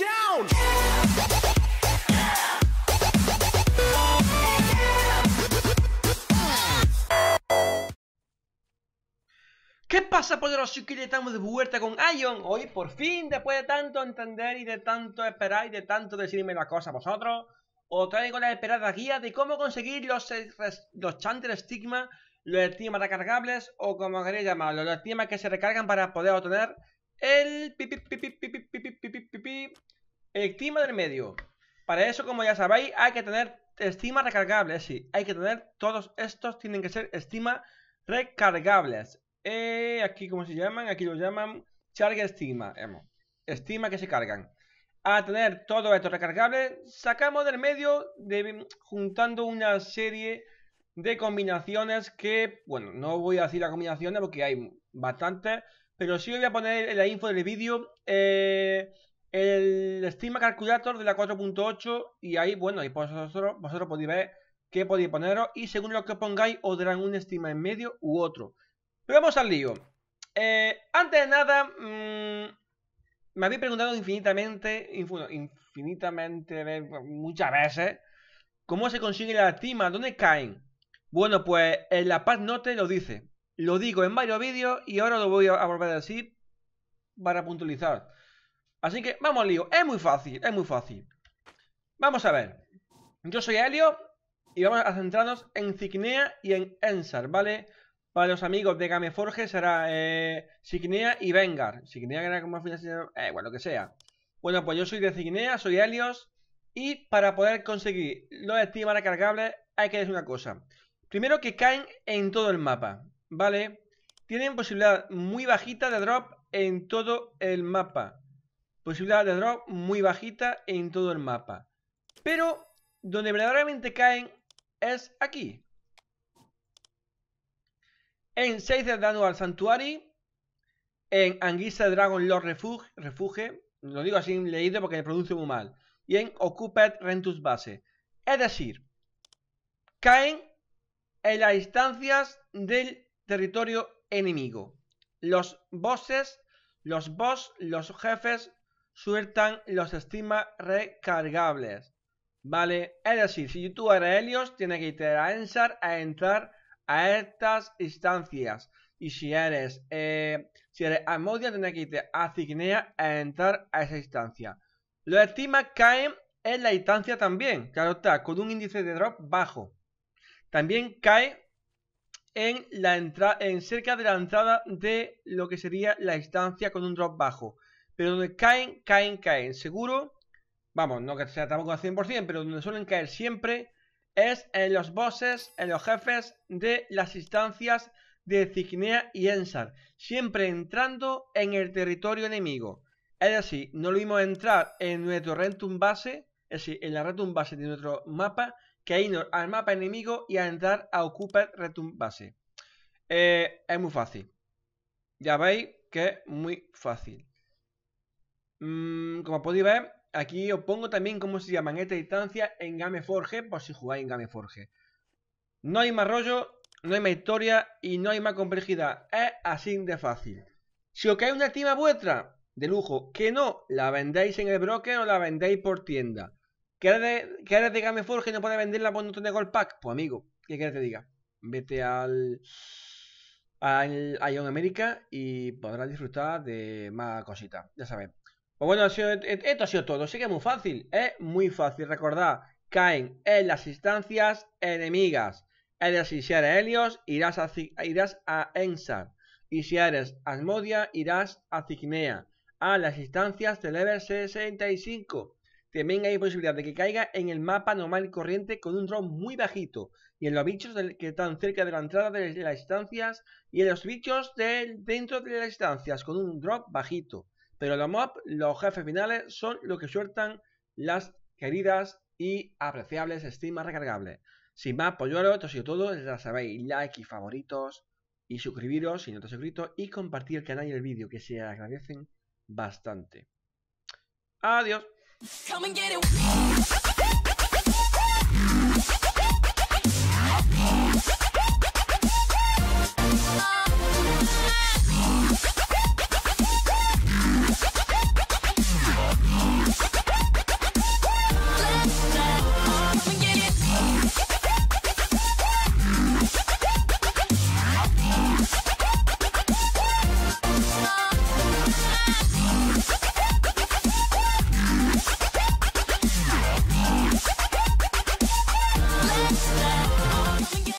down. ¿Qué pasa, los Que estamos de vuelta con Ion. Hoy, por fin, después de tanto entender y de tanto esperar y de tanto decirme la cosa a vosotros, os traigo la esperada guía de cómo conseguir los, los Chanter estigma los estigmas recargables o como queréis llamarlo, los estigmas que se recargan para poder obtener el pi, el estima del medio. Para eso, como ya sabéis, hay que tener estima recargable sí. Hay que tener, todos estos tienen que ser estima recargables. aquí, como se llaman? Aquí lo llaman charge estima. Estima que se cargan. A tener todo esto recargable, sacamos del medio de, juntando una serie de combinaciones que, bueno, no voy a decir las combinaciones porque hay bastantes pero sí voy a poner en la info del vídeo eh, el estima Calculator de la 4.8 y ahí, bueno, ahí vosotros, podéis ver qué podéis poneros y según lo que pongáis os darán un estima en medio u otro. Pero vamos al lío. Eh, antes de nada, mm, me habéis preguntado infinitamente, infinitamente, muchas veces, ¿cómo se consigue la estima? ¿Dónde caen? Bueno, pues en la Paz te lo dice. Lo digo en varios vídeos y ahora lo voy a volver a decir para puntualizar. Así que vamos al lío. Es muy fácil, es muy fácil. Vamos a ver. Yo soy Helio y vamos a centrarnos en Cicnea y en Ensar, ¿vale? Para los amigos de Gameforge será eh, y Vengar. Cygnea, que era como eh, bueno, lo que sea. Bueno, pues yo soy de Cicnea, soy Helios. Y para poder conseguir los estímulos recargables hay que decir una cosa. Primero que caen en todo el mapa. ¿vale? Tienen posibilidad muy bajita de drop en todo el mapa. Posibilidad de drop muy bajita en todo el mapa. Pero donde verdaderamente caen es aquí. En 6 de daño al En Anguisa Dragon Lord Refuge, Lo digo así leído porque me produce muy mal. Y en Occuped Rentus Base. Es decir, caen en las instancias del territorio enemigo. Los bosses, los boss, los jefes sueltan los estima recargables. ¿Vale? Es decir, si tú eres Helios, tienes que irte a Ensar a entrar a estas instancias. Y si eres, eh, si eres Amodia, tienes que irte a Cignea a entrar a esa instancia. Los estima caen en la instancia también, claro está, con un índice de drop bajo. También cae en la entrada, en cerca de la entrada de lo que sería la instancia con un drop bajo. Pero donde caen, caen, caen. Seguro, vamos, no que sea tampoco al 100%, pero donde suelen caer siempre es en los bosses, en los jefes de las instancias de Cignea y Ensar. Siempre entrando en el territorio enemigo. Es decir, no lo vimos entrar en nuestro Rentum base, es decir, en la Rentum base de nuestro mapa, irnos al mapa enemigo y a entrar a ocupar retumbase. Eh, es muy fácil. Ya veis que es muy fácil. Mm, como podéis ver, aquí os pongo también cómo se llama en esta distancia en Game Forge. por si jugáis en Game Forge. No hay más rollo, no hay más historia y no hay más complejidad. Es así de fácil. Si os cae una estima vuestra, de lujo, que no, la vendéis en el broker o la vendéis por tienda. ¿Quieres, eres de Game Forge y no puedes venderla por un de Gold Pack? Pues amigo, ¿qué quieres que te diga? Vete al, al a Ion América y podrás disfrutar de más cositas, ya sabes. Pues bueno, e, e, esto ha sido todo. Sé que es muy fácil, es muy fácil. Recordad, caen en las instancias enemigas. decir, si eres Helios, irás a, irás a Ensar. Y si eres Asmodia, irás a Cignea. A las instancias de level 65. También hay posibilidad de que caiga en el mapa normal y corriente con un drop muy bajito y en los bichos que están cerca de la entrada de las instancias. y en los bichos del dentro de las instancias con un drop bajito. Pero los mobs, los jefes finales, son los que sueltan las queridas y apreciables estimas recargables. Sin más, pues yo esto ha sido todo, ya sabéis, like y favoritos y suscribiros si no te has suscrito y compartir el canal y el vídeo que se agradecen bastante. Adiós. Come and get it.